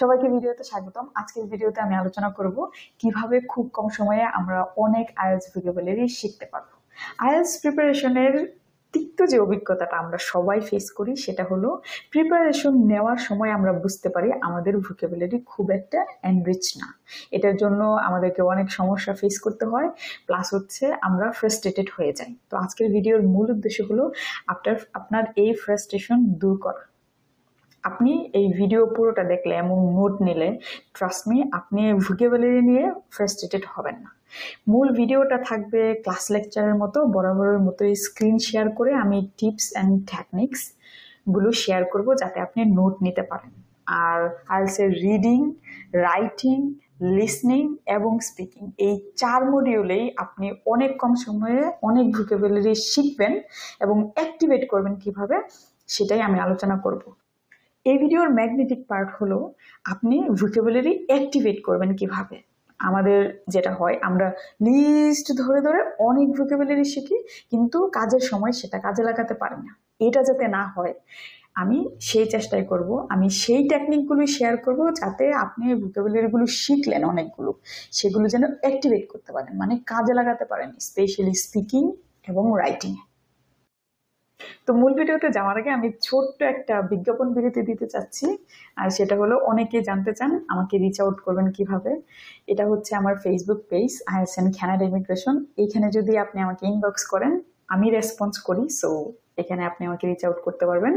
সবাইকে ভিডিওতে স্বাগতম আজকের ভিডিওতে আমি আলোচনা করব কিভাবে খুব কম সময়ে আমরা অনেক আয়েলস ভিডিওবেলেরই শিখতে পারবো আয়েলস প্রিপারেশনের তিক্ত যে অভিজ্ঞতাটা আমরা সবাই ফেস করি সেটা হলো প্রিপারেশন নেওয়ার সময় আমরা বুঝতে পারি আমাদের ভোকেবুলারি খুব একটা এনরিচ না এটার জন্য আমাদেরকে অনেক সমস্যা ফেস করতে হয় প্লাস হচ্ছে আমরা ফ্রাস্ট্রেটেড হয়ে যাই তো আজকের ভিডিওর মূল উদ্দেশ্য হলো আপনার আপনার এই ফ্রাস্ট্রেশন দূর করা আপনি এই ভিডিও পুরোটা দেখলে এমন নোট নিলে ট্রাস্ট মি আপনি ভোকেবুলারি নিয়ে ফ্রাস্ট্রেটেড হবেন না মূল ভিডিওটা থাকবে ক্লাস লেকচারের মতো বরাবরের মতোই স্ক্রিন শেয়ার করে আমি টিপস অ্যান্ড টেকনিক্সগুলো শেয়ার করব যাতে আপনি নোট নিতে পারেন আর আইলসে রিডিং রাইটিং লিসনিং এবং স্পিকিং এই চার মডিউলেই আপনি অনেক কম সময়ে অনেক ভোকেবুলারি শিখবেন এবং অ্যাক্টিভেট করবেন কিভাবে সেটাই আমি আলোচনা করবো এই ভিডিওর ম্যাগনেটিক পার্ট হলো আপনি ভোকেবুলারি অ্যাক্টিভেট করবেন কিভাবে আমাদের যেটা হয় আমরা লিস্ট ধরে ধরে অনেক ভোকেবুলারি শিখি কিন্তু কাজের সময় সেটা কাজে লাগাতে পারি না এটা যাতে না হয় আমি সেই চেষ্টাই করব আমি সেই টেকনিকগুলো শেয়ার করব যাতে আপনি ভোকেবুলারিগুলো শিখলেন অনেকগুলো সেগুলো যেন অ্যাক্টিভেট করতে পারেন মানে কাজে লাগাতে পারেন স্পেশালি স্পিকিং এবং রাইটিংয়ে তো মূল ভিডিওতে যাওয়ার আগে আমি ছোট্ট একটা বিজ্ঞাপন বিরতি দিতে চাচ্ছি আর সেটা হলো অনেকে জানতে চান আমাকে রিচ আউট করবেন কিভাবে এটা হচ্ছে আমার ফেসবুক পেজ আইএসএন খ্যানাড ইমিগ্রেশন এইখানে যদি আপনি আমাকে ইনবক্স করেন আমি রেসপন্স করি সো এখানে আপনি আমাকে রিচ আউট করতে পারবেন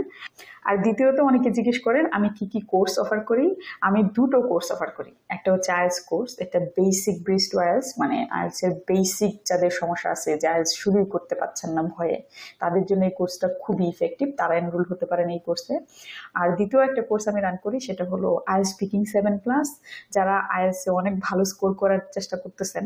আর দ্বিতীয়ত অনেকে জিজ্ঞেস করেন আমি কি কি কোর্স অফার করি আমি দুটো কোর্স অফার করি একটা হচ্ছে আয়েলস কোর্স e একটা বেসিক ব্রিজ টু আয়েলস মানে আয়েলসের e বেসিক যাদের সমস্যা আছে যে আয়েলস e শুরু করতে পারছেন না ভয়ে তাদের জন্য এই কোর্সটা খুবই ইফেক্টিভ তারা এনরোল হতে পারেন এই কোর্সে আর দ্বিতীয় একটা কোর্স আমি রান করি সেটা হলো আয়েলস স্পিকিং সেভেন প্লাস যারা আয়েলসে অনেক ভালো স্কোর করার চেষ্টা করতেছেন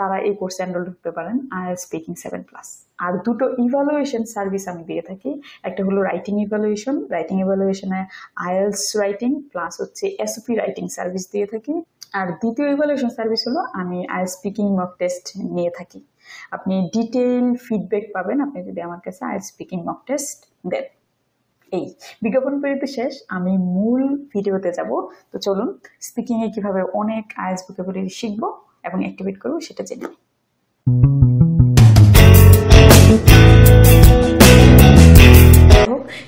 তারা এই কোর্সে এনরোল করতে পারেন আর স্পিকিং সেভেন প্লাস আর দুটো ইভ্যালুয়েশন সার্ভিস আমি দিয়ে থাকি একটা হলো রাইটিং ইভ্যালুয়েশন ইভ্যালুয়েশন রাইটিং ইভ্যালুয়েশনে আইএলস রাইটিং প্লাস হচ্ছে এসওপি রাইটিং সার্ভিস দিয়ে থাকি আর দ্বিতীয় ইভ্যালুয়েশন সার্ভিস হলো আমি আই স্পিকিং মক টেস্ট নিয়ে থাকি আপনি ডিটেইল ফিডব্যাক পাবেন আপনি যদি আমার কাছে আই স্পিকিং মক টেস্ট দেন এই বিজ্ঞাপন পেরিতে শেষ আমি মূল ভিডিওতে যাব তো চলুন স্পিকিংয়ে কীভাবে অনেক আইএস ভোকাবুলারি শিখবো এবং অ্যাক্টিভেট করবো সেটা জেনে নিই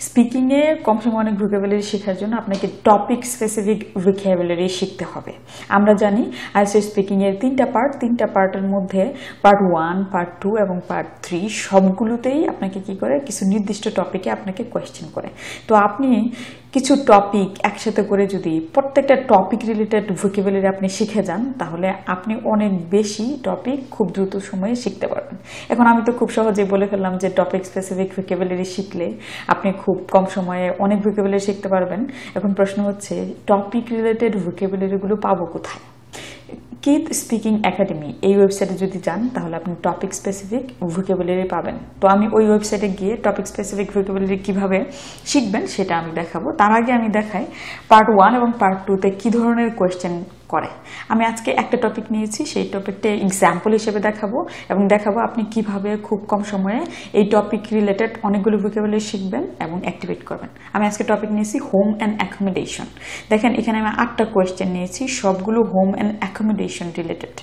স্পিকিংয়ে কম সময় অনেক ভোকাবুলারি শেখার জন্য আপনাকে টপিক স্পেসিফিক ভোকাবুলারি শিখতে হবে আমরা জানি আইসিও স্পিকিংয়ের তিনটা পার্ট তিনটা পার্টের মধ্যে পার্ট ওয়ান পার্ট টু এবং পার্ট থ্রি সবগুলোতেই আপনাকে কি করে কিছু নির্দিষ্ট টপিকে আপনাকে কোয়েশ্চেন করে তো আপনি কিছু টপিক একসাথে করে যদি প্রত্যেকটা টপিক রিলেটেড ভোকেবুলারি আপনি শিখে যান তাহলে আপনি অনেক বেশি টপিক খুব দ্রুত সময়ে শিখতে পারবেন এখন আমি তো খুব সহজে বলে ফেললাম যে টপিক স্পেসিফিক ভোকেবুলারি শিখলে আপনি খুব কম সময়ে অনেক ভোকেবুলারি শিখতে পারবেন এখন প্রশ্ন হচ্ছে টপিক রিলেটেড ভোকেবুলারিগুলো পাবো কোথায় কিত স্পিকিং একাডেমি এই ওয়েবসাইটে যদি যান তাহলে আপনি টপিক স্পেসিফিক ভোকেবুলারি পাবেন তো আমি ওই ওয়েবসাইটে গিয়ে টপিক স্পেসিফিক ভোকেবুলারি কীভাবে শিখবেন সেটা আমি দেখাবো তার আগে আমি দেখাই পার্ট ওয়ান এবং পার্ট টুতে কী ধরনের কোয়েশ্চেন করে আমি আজকে একটা টপিক নিয়েছি সেই টপিকটা এক্সাম্পল হিসেবে দেখাবো এবং দেখাবো আপনি কিভাবে খুব কম সময়ে এই টপিক রিলেটেড অনেকগুলো ভোকাবুলারি শিখবেন এবং অ্যাক্টিভেট করবেন আমি আজকে টপিক নিয়েছি হোম অ্যান্ড অ্যাকোমোডেশন দেখেন এখানে আমি আটটা কোয়েশ্চেন নিয়েছি সবগুলো হোম অ্যান্ড অ্যাকোমোডেশন রিলেটেড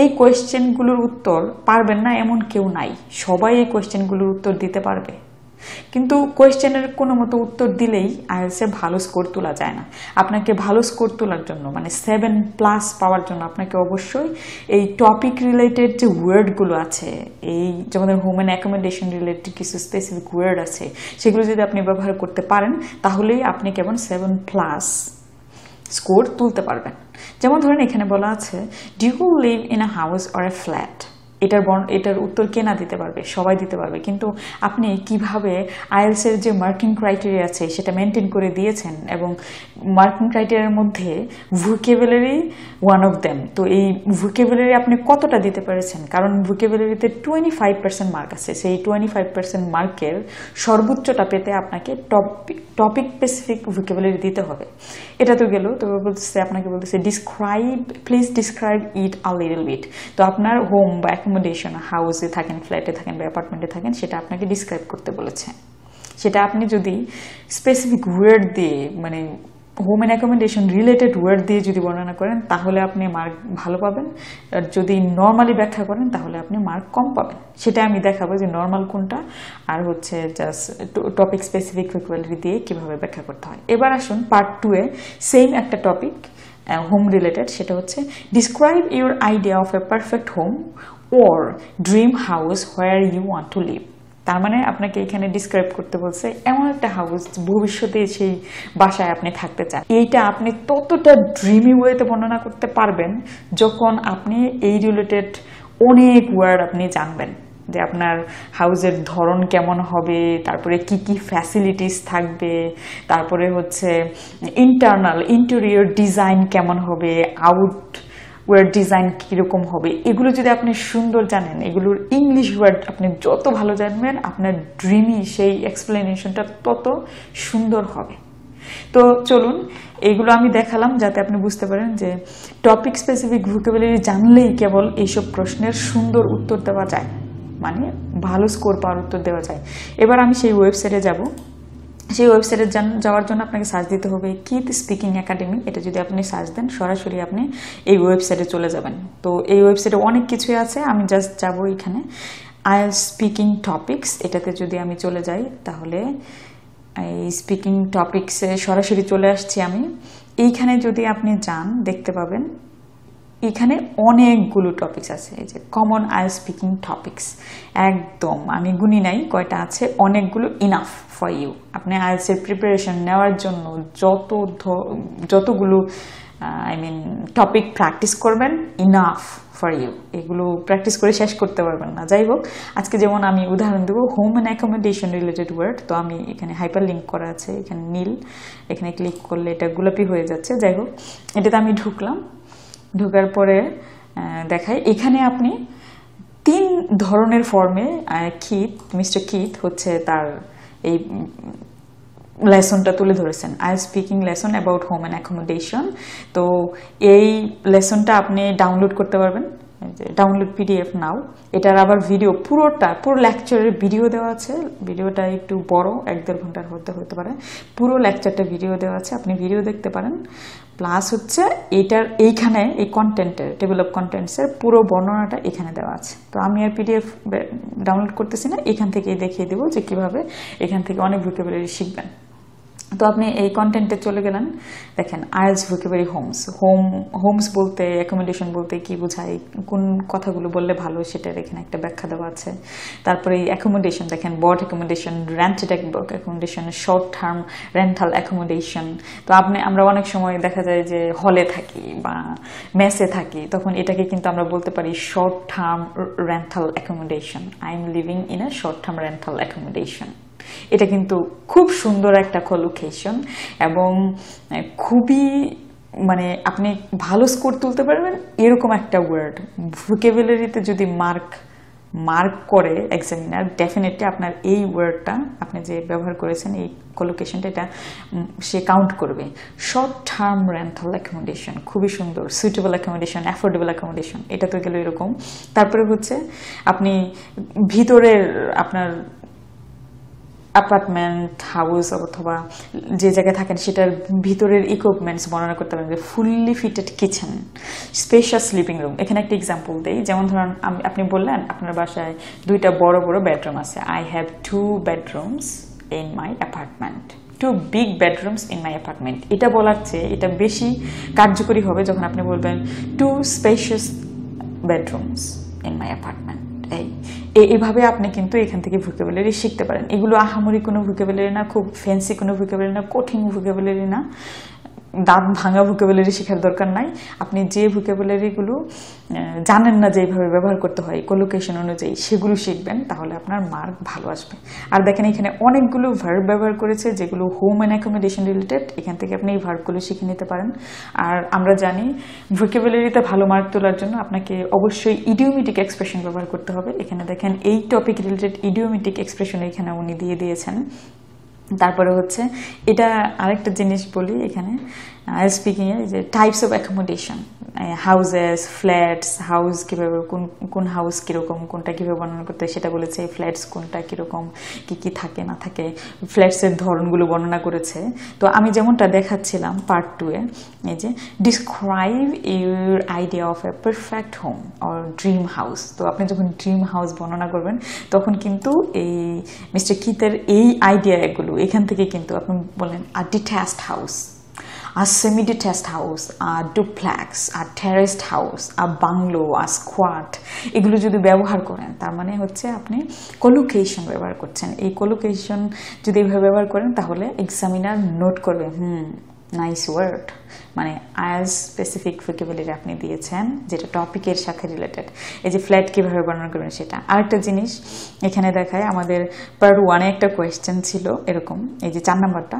এই কোয়েশ্চেনগুলোর উত্তর পারবেন না এমন কেউ নাই সবাই এই কোয়েশ্চেনগুলোর উত্তর দিতে পারবে কিন্তু কোয়েশ্চেনের কোনো মতো উত্তর দিলেই আইএলসের ভালো স্কোর তোলা যায় না আপনাকে ভালো স্কোর তোলার জন্য মানে সেভেন প্লাস পাওয়ার জন্য আপনাকে অবশ্যই এই টপিক রিলেটেড যে ওয়ার্ডগুলো আছে এই যেমন হোমেন অ্যাকোমোডেশন রিলেটেড কিছু স্পেসিফিক ওয়ার্ড আছে সেগুলো যদি আপনি ব্যবহার করতে পারেন তাহলেই আপনি কেমন সেভেন প্লাস স্কোর তুলতে পারবেন যেমন ধরেন এখানে বলা আছে do you live in a house or a flat এটার বর্ণ এটার উত্তর কে না দিতে পারবে সবাই দিতে পারবে কিন্তু আপনি কিভাবে আইএলসের যে মার্কিং ক্রাইটেরিয়া আছে সেটা মেনটেন করে দিয়েছেন এবং মার্কিং ক্রাইটেরিয়ার মধ্যে ভুকেবেলারি ওয়ান অফ দ্যাম তো এই ভুকেবেলারি আপনি কতটা দিতে পেরেছেন কারণ ভুকেবেলারিতে টোয়েন্টি ফাইভ পার্সেন্ট মার্ক আছে সেই টোয়েন্টি ফাইভ পার্সেন্ট মার্কের সর্বোচ্চটা পেতে আপনাকে টপিক টপিক স্পেসিফিক ভুকেবেলারি দিতে হবে এটা তো গেল তো বলতেছে আপনাকে বলতেছে describe please describe it a little bit তো আপনার হোম বা এখন অ্যাকোমোডেশন হাউসে থাকেন ফ্ল্যাটে থাকেন বা অ্যাপার্টমেন্টে থাকেন সেটা আপনাকে ডিসক্রাইব করতে বলেছে সেটা আপনি যদি স্পেসিফিক ওয়ার্ড দিয়ে মানে home and accommodation related word দিয়ে যদি বর্ণনা করেন তাহলে আপনি মার্ক ভালো পাবেন আর যদি নর্মালি ব্যাখ্যা করেন তাহলে আপনি মার্ক কম পাবেন সেটা আমি দেখাবো যে নর্মাল কোনটা আর হচ্ছে জাস্ট টপিক স্পেসিফিক ইকুয়ালিটি দিয়ে কীভাবে ব্যাখ্যা করতে হয় এবার আসুন পার্ট টু এ সেম একটা টপিক হোম রিলেটেড সেটা হচ্ছে describe your idea of a perfect home or dream house where you want to live তার মানে আপনাকে এখানে ডিসক্রাইব করতে বলছে এমন একটা হাউস ভবিষ্যতে সেই বাসায় আপনি থাকতে চান এইটা আপনি ততটা ড্রিমি ওয়েতে বর্ণনা করতে পারবেন যখন আপনি এই রিলেটেড অনেক ওয়ার্ড আপনি জানবেন যে আপনার হাউসের ধরন কেমন হবে তারপরে কি কি ফ্যাসিলিটিস থাকবে তারপরে হচ্ছে ইন্টারনাল ইন্টেরিয়র ডিজাইন কেমন হবে আউট ওয়ার্ড ডিজাইন কীরকম হবে এগুলো যদি আপনি সুন্দর জানেন এগুলোর ইংলিশ ওয়ার্ড আপনি যত ভালো জানবেন আপনার ড্রিমি সেই এক্সপ্লেনেশনটা তত সুন্দর হবে তো চলুন এগুলো আমি দেখালাম যাতে আপনি বুঝতে পারেন যে টপিক স্পেসিফিক ভোকাবুলারি জানলেই কেবল এইসব প্রশ্নের সুন্দর উত্তর দেওয়া যায় মানে ভালো স্কোর পাওয়ার উত্তর দেওয়া যায় এবার আমি সেই ওয়েবসাইটে যাব সেই ওয়েবসাইটে যাওয়ার জন্য আপনাকে সার্চ দিতে হবে কিথ স্পিকিং একাডেমি এটা যদি আপনি সার্চ দেন সরাসরি আপনি এই ওয়েবসাইটে চলে যাবেন তো এই ওয়েবসাইটে অনেক কিছুই আছে আমি জাস্ট যাব এখানে আই স্পিকিং টপিকস এটাতে যদি আমি চলে যাই তাহলে এই স্পিকিং টপিক্সে সরাসরি চলে আসছি আমি এইখানে যদি আপনি যান দেখতে পাবেন এখানে অনেকগুলো টপিক্স আছে এই যে কমন আই স্পিকিং টপিক্স একদম আমি গুনি নাই কয়টা আছে অনেকগুলো ইনাফ ফর ইউ আপনি আইএলসের প্রিপারেশন নেওয়ার জন্য যত যতগুলো আই মিন টপিক প্র্যাকটিস করবেন ইনাফ ফর ইউ এগুলো প্র্যাকটিস করে শেষ করতে পারবেন না যাই হোক আজকে যেমন আমি উদাহরণ দেবো home and accommodation related word তো আমি এখানে হাইপার লিঙ্ক করা আছে এখানে নীল এখানে ক্লিক করলে এটা গোলাপি হয়ে যাচ্ছে যাই হোক এটাতে আমি ঢুকলাম ঢোকার পরে দেখায় এখানে আপনি তিন ধরনের ফর্মে খিত মিস্টার খিত হচ্ছে তার এই লেসনটা তুলে ধরেছেন I speaking lesson about home and accommodation তো এই লেসনটা আপনি ডাউনলোড করতে পারবেন ডাউনলোড পিডিএফ নাও এটার আবার ভিডিও পুরোটা পুরো লেকচারের ভিডিও দেওয়া আছে ভিডিওটা একটু বড় এক দেড় ঘন্টার হতে হতে পারে পুরো লেকচারটা ভিডিও দেওয়া আছে আপনি ভিডিও দেখতে পারেন প্লাস হচ্ছে এটার এইখানে এই কন্টেন্টের টেবিল অফ কন্টেন্টসের পুরো বর্ণনাটা এখানে দেওয়া আছে তো আমি আর পিডিএফ ডাউনলোড করতেছি না এখান থেকেই দেখিয়ে দেবো যে কীভাবে এখান থেকে অনেক ভোকাবুলারি শিখবেন তো আপনি এই কন্টেন্টে চলে গেলেন দেখেন IELTS vocabulary homes home homes বলতে অ্যাকোমোডেশন বলতে কি বোঝায় কোন কথাগুলো বললে ভালো সেটার এখানে একটা ব্যাখ্যা দেওয়া আছে তারপরে এই অ্যাকোমোডেশন দেখেন বড accommodation rented accommodation short term rental accommodation তো আপনি আমরা অনেক সময় দেখা যায় যে হলে থাকি বা মেসে থাকি তখন এটাকে কিন্তু আমরা বলতে পারি short term rental accommodation I am living in a short term rental accommodation এটা কিন্তু খুব সুন্দর একটা কলোকেশন এবং খুবই মানে আপনি ভালো স্কোর তুলতে পারবেন এরকম একটা ওয়ার্ড ভোকেবুলারিতে যদি মার্ক মার্ক করে এক্সামিনার ডেফিনেটলি আপনার এই ওয়ার্ডটা আপনি যে ব্যবহার করেছেন এই কলোকেশনটা এটা সে কাউন্ট করবে শর্ট টার্ম রেন্থাল অ্যাকোমোডেশন খুবই সুন্দর সুইটেবল অ্যাকোমোডেশন অ্যাফোর্ডেবল অ্যাকোমোডেশন এটা তো গেল এরকম তারপরে হচ্ছে আপনি ভিতরের আপনার অ্যাপার্টমেন্ট হাউস অথবা যে জায়গায় থাকেন সেটার ভিতরের ইকুইপমেন্টস বর্ণনা করতে পারেন যে fully fitted kitchen special sleeping room এখানে একটা এক্সাম্পল দিই যেমন ধরুন আপনি বললেন আপনার বাসায় দুইটা বড় বড় বেডরুম আছে I have two bedrooms in my apartment two big bedrooms in my apartment এটা বলার চেয়ে এটা বেশি কার্যকরী হবে যখন আপনি বলবেন two spacious bedrooms in my apartment এই এইভাবে আপনি কিন্তু এখান থেকে ভোকাবুলারি শিখতে পারেন এগুলো আহামরি কোনো ভোকাবুলারি না খুব ফ্যান্সি কোনো ভোকাবুলারি না কঠিন ভোকাবুলারি না দাঁত ভাঙা ভোকেবুলারি শেখার দরকার নাই আপনি যে ভোকেবুলারিগুলো জানেন না যেভাবে ব্যবহার করতে হয় কোলোকেশন অনুযায়ী সেগুলো শিখবেন তাহলে আপনার মার্ক ভালো আসবে আর দেখেন এখানে অনেকগুলো ভার্ব ব্যবহার করেছে যেগুলো হোম অ্যান্ড অ্যাকোমোডেশন রিলেটেড এখান থেকে আপনি এই ভার্বগুলো শিখে নিতে পারেন আর আমরা জানি ভোকেবুলারিতে ভালো মার্ক তোলার জন্য আপনাকে অবশ্যই ইডিওমেটিক এক্সপ্রেশন ব্যবহার করতে হবে এখানে দেখেন এই টপিক রিলেটেড ইডিওমেটিক এক্সপ্রেশন এখানে উনি দিয়ে দিয়েছেন তারপরে হচ্ছে এটা আরেকটা জিনিস বলি এখানে আই স্পিকিং যে types of accommodation houses flats house কীভাবে কোন কোন হাউস কীরকম কোনটা কীভাবে বর্ণনা করতে সেটা বলেছে ফ্ল্যাটস কোনটা কীরকম কী কী থাকে না থাকে ফ্ল্যাটসের ধরনগুলো বর্ণনা করেছে তো আমি যেমনটা দেখাচ্ছিলাম পার্ট টুয়ে এই যে describe your idea of a perfect home or dream house তো আপনি যখন ড্রিম হাউস বর্ণনা করবেন তখন কিন্তু এই মিস্টার কিতের এই আইডিয়াগুলো এখান থেকে কিন্তু আপনি বললেন a detached house a semi-detached house আর ডুপ্লেক্স আর টেরেসড হাউস আর বাংলো আর স্কোয়াট এগুলো যদি ব্যবহার করেন তার মানে হচ্ছে আপনি কোলোকেশন ব্যবহার করছেন এই কলোকেশন যদি এইভাবে ব্যবহার করেন তাহলে এক্সামিনার নোট করবে হুম নাইস ওয়ার্ড মানে আয়াস স্পেসিফিক ফ্রিকেবিলিটি আপনি দিয়েছেন যেটা টপিকের সাথে রিলেটেড এই যে ফ্ল্যাট কীভাবে বর্ণনা করবেন সেটা আর একটা জিনিস এখানে দেখায় আমাদের পার্ট ওয়ানে একটা কোয়েশ্চেন ছিল এরকম এই যে চার নাম্বারটা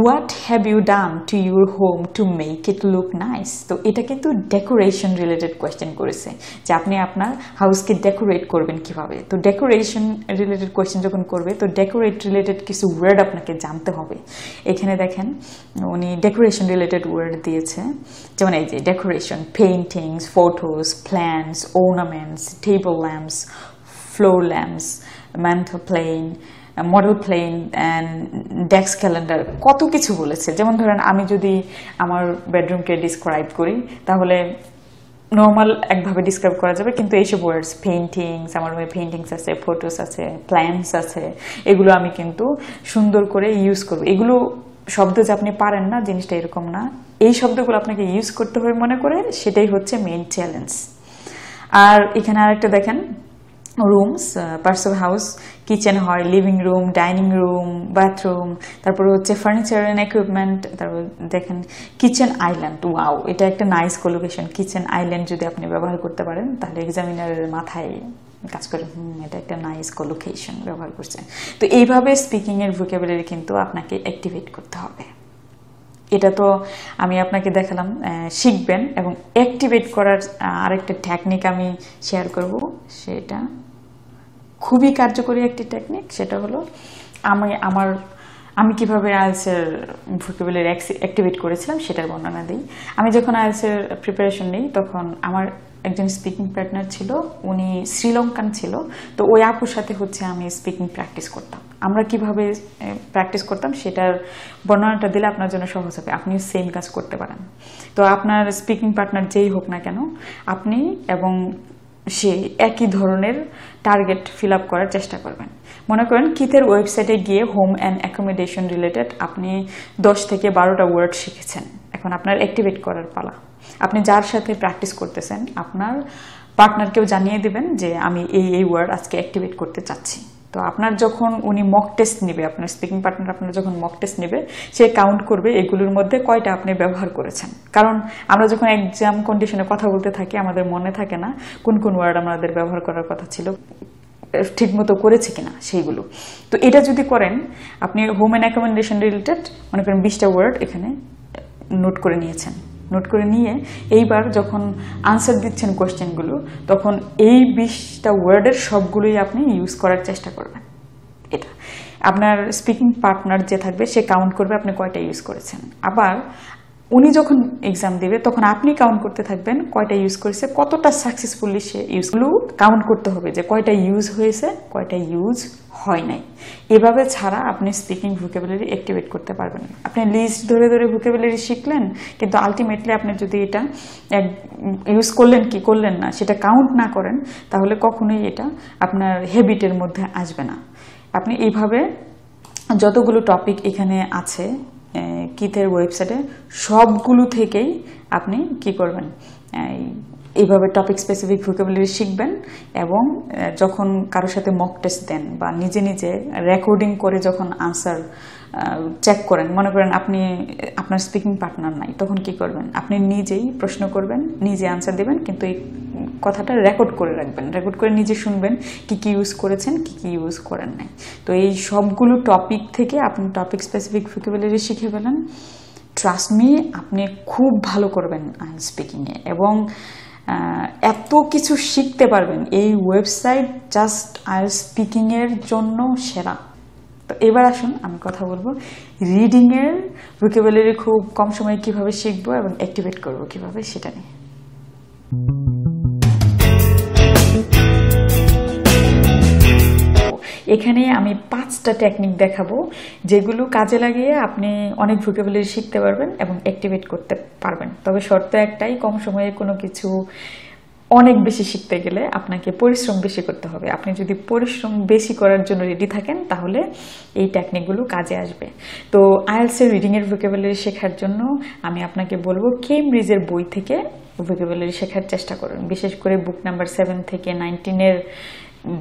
what have you done to your home to make it look nice তো এটা কিন্তু ডেকোরেশন রিলেটেড কোয়েশ্চেন করেছে যে আপনি আপনার হাউসকে ডেকোরেট করবেন কিভাবে তো ডেকোরেশন রিলেটেড কোয়েশ্চেন যখন করবে তো ডেকোরেট রিলেটেড কিছু ওয়ার্ড আপনাকে জানতে হবে এখানে দেখেন উনি ডেকোরেশন রিলেটেড ওয়ার্ড দিয়েছে যেমন এই যে decoration paintings photos plants ornaments, table lamps floor lamps ম্যান্থ plane model plane and desk calendar কত কিছু বলেছে যেমন ধরেন আমি যদি আমার বেডরুমকে ডিসক্রাইব করি তাহলে নর্মাল একভাবে ডিসক্রাইব করা যাবে কিন্তু এইসব ওয়ার্ডস পেন্টিংস আমার রুমে পেন্টিংস আছে ফটোস আছে প্ল্যান্টস আছে এগুলো আমি কিন্তু সুন্দর করে ইউজ করবো এগুলো শব্দ যে আপনি পারেন না জিনিসটা এরকম না এই শব্দগুলো আপনাকে ইউজ করতে হবে মনে করে সেটাই হচ্ছে মেইন চ্যালেঞ্জ আর এখানে আরেকটা দেখেন রুমস পার্সেল হাউস কিচেন হয় living room dining room bathroom তারপর হচ্ছে ফার্নিচার অ্যান্ড ইকুইপমেন্ট তারপর দেখেন কিচেন আইল্যান্ড ওয়াও এটা একটা নাইস কলোকেশন কিচেন আইল্যান্ড যদি আপনি ব্যবহার করতে পারেন তাহলে এক্সামিনারের মাথায় কাজ করে হুম এটা একটা নাইস কলোকেশন ব্যবহার করছেন তো এইভাবে স্পিকিংয়ের ভোকেবুলারি কিন্তু আপনাকে অ্যাক্টিভেট করতে হবে এটা তো আমি আপনাকে দেখালাম শিখবেন এবং অ্যাক্টিভেট করার আরেকটা টেকনিক আমি শেয়ার করব সেটা খুবই কার্যকরী একটি টেকনিক সেটা হলো আমি আমার আমি কিভাবে আইএলসের অ্যাক্সি অ্যাক্টিভেট করেছিলাম সেটার বর্ণনা দিই আমি যখন আইএলসের প্রিপারেশন নিই তখন আমার একজন স্পিকিং পার্টনার ছিল উনি শ্রীলঙ্কান ছিল তো ওই আপুর সাথে হচ্ছে আমি স্পিকিং প্র্যাকটিস করতাম আমরা কিভাবে প্র্যাকটিস করতাম সেটার বর্ণনাটা দিলে আপনার জন্য সহজ হবে আপনি সেম কাজ করতে পারেন তো আপনার স্পিকিং পার্টনার যেই হোক না কেন আপনি এবং সে একই ধরনের টার্গেট ফিল আপ করার চেষ্টা করবেন মনে করেন কিথের ওয়েবসাইটে গিয়ে হোম অ্যান্ড অ্যাকোমোডেশন রিলেটেড আপনি দশ থেকে বারোটা ওয়ার্ড শিখেছেন এখন আপনার অ্যাক্টিভেট করার পালা আপনি যার সাথে প্র্যাকটিস করতেছেন আপনার পার্টনারকেও জানিয়ে দেবেন যে আমি এই এই ওয়ার্ড আজকে অ্যাক্টিভেট করতে চাচ্ছি তো আপনার যখন উনি মক টেস্ট নেবে আপনার স্পিকিং পার্টনার আপনার যখন মক টেস্ট নেবে সে কাউন্ট করবে এগুলোর মধ্যে কয়টা আপনি ব্যবহার করেছেন কারণ আমরা যখন এক্সাম কন্ডিশনে কথা বলতে থাকি আমাদের মনে থাকে না কোন কোন ওয়ার্ড আমাদের ব্যবহার করার কথা ছিল ঠিকমতো করেছে কিনা সেইগুলো তো এটা যদি করেন আপনি হোম অ্যান্ড রিলেটেড মনে করেন বিশটা ওয়ার্ড এখানে নোট করে নিয়েছেন নোট করে নিয়ে এইবার যখন আনসার দিচ্ছেন কোয়েশ্চেনগুলো তখন এই বিশটা ওয়ার্ডের সবগুলোই আপনি ইউজ করার চেষ্টা করবেন এটা আপনার স্পিকিং পার্টনার যে থাকবে সে কাউন্ট করবে আপনি কয়টা ইউজ করেছেন আবার উনি যখন এক্সাম দেবে তখন আপনি কাউন্ট করতে থাকবেন কয়টা ইউজ করেছে কতটা সাকসেসফুলি সে ইউজগুলো কাউন্ট করতে হবে যে কয়টা ইউজ হয়েছে কয়টা ইউজ হয় নাই এভাবে ছাড়া আপনি স্পিকিং ভোকেবুলারি অ্যাক্টিভেট করতে পারবেন না আপনি লিস্ট ধরে ধরে ভোকেবুলারি শিখলেন কিন্তু আলটিমেটলি আপনি যদি এটা ইউজ করলেন কি করলেন না সেটা কাউন্ট না করেন তাহলে কখনোই এটা আপনার হ্যাবিটের মধ্যে আসবে না আপনি এইভাবে যতগুলো টপিক এখানে আছে কিথের ওয়েবসাইটে সবগুলো থেকেই আপনি কি করবেন এইভাবে টপিক স্পেসিফিক ভোকাবুলারি শিখবেন এবং যখন কারোর সাথে মক টেস্ট দেন বা নিজে নিজে রেকর্ডিং করে যখন আনসার চেক করেন মনে করেন আপনি আপনার স্পিকিং পার্টনার নাই তখন কি করবেন আপনি নিজেই প্রশ্ন করবেন নিজে আনসার দেবেন কিন্তু এই কথাটা রেকর্ড করে রাখবেন রেকর্ড করে নিজে শুনবেন কি কি ইউজ করেছেন কি কি ইউজ করেন নাই তো এই সবগুলো টপিক থেকে আপনি টপিক স্পেসিফিক ভোকাবুলারি শিখে ফেলেন ট্রাস্ট মি আপনি খুব ভালো করবেন স্পিকিংয়ে এবং এত কিছু শিখতে পারবেন এই ওয়েবসাইট জাস্ট আয়ার স্পিকিংয়ের জন্য সেরা তো এবার আসুন আমি কথা বলবো রিডিংয়ের ভোকেবুলারি খুব কম সময়ে কীভাবে শিখবো এবং অ্যাক্টিভেট করবো কীভাবে সেটা নিয়ে এখানে আমি পাঁচটা টেকনিক দেখাবো যেগুলো কাজে লাগিয়ে আপনি অনেক ভোকাবুলারি শিখতে পারবেন এবং অ্যাক্টিভেট করতে পারবেন তবে শর্ত একটাই কম সময়ে কোনো কিছু অনেক বেশি শিখতে গেলে আপনাকে পরিশ্রম বেশি করতে হবে আপনি যদি পরিশ্রম বেশি করার জন্য রেডি থাকেন তাহলে এই টেকনিকগুলো কাজে আসবে তো আইএলসের রিডিংয়ের ভোকাবুলারি শেখার জন্য আমি আপনাকে বলবো কেমব্রিজের বই থেকে ভোকাবুলারি শেখার চেষ্টা করুন বিশেষ করে বুক নাম্বার সেভেন থেকে নাইনটিনের